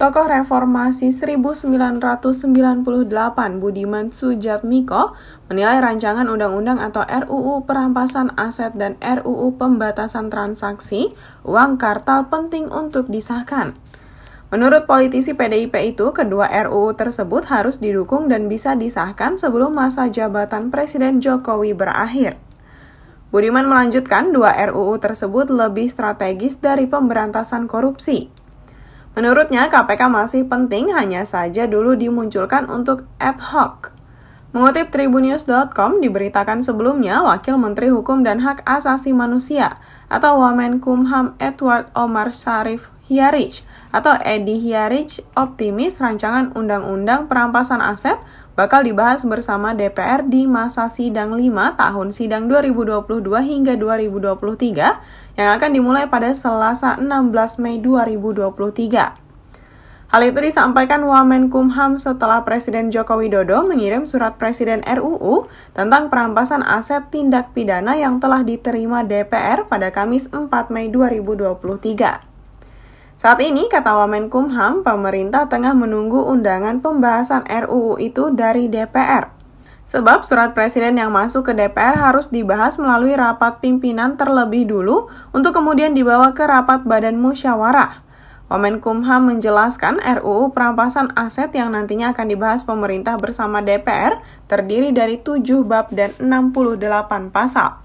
Tokoh reformasi 1998 Budiman Sujatmiko menilai rancangan undang-undang atau RUU perampasan aset dan RUU pembatasan transaksi uang kartal penting untuk disahkan. Menurut politisi PDIP itu, kedua RUU tersebut harus didukung dan bisa disahkan sebelum masa jabatan Presiden Jokowi berakhir. Budiman melanjutkan, dua RUU tersebut lebih strategis dari pemberantasan korupsi. Menurutnya, KPK masih penting hanya saja dulu dimunculkan untuk ad hoc. Mengutip tribunnews.com, diberitakan sebelumnya Wakil Menteri Hukum dan Hak Asasi Manusia atau Wamenkumham Edward Omar Sharif Hiarich atau Edi Hiarich optimis rancangan undang-undang perampasan aset bakal dibahas bersama DPR di masa sidang 5 tahun sidang 2022 hingga 2023 yang akan dimulai pada Selasa 16 Mei 2023. Hal itu disampaikan Wamen Kumham setelah Presiden Joko Widodo mengirim surat Presiden RUU tentang perampasan aset tindak pidana yang telah diterima DPR pada Kamis 4 Mei 2023. Saat ini, kata Wamenkumham, pemerintah tengah menunggu undangan pembahasan RUU itu dari DPR. Sebab surat presiden yang masuk ke DPR harus dibahas melalui rapat pimpinan terlebih dulu untuk kemudian dibawa ke rapat badan musyawarah. Wamenkumham menjelaskan RUU perampasan aset yang nantinya akan dibahas pemerintah bersama DPR terdiri dari 7 bab dan 68 pasal.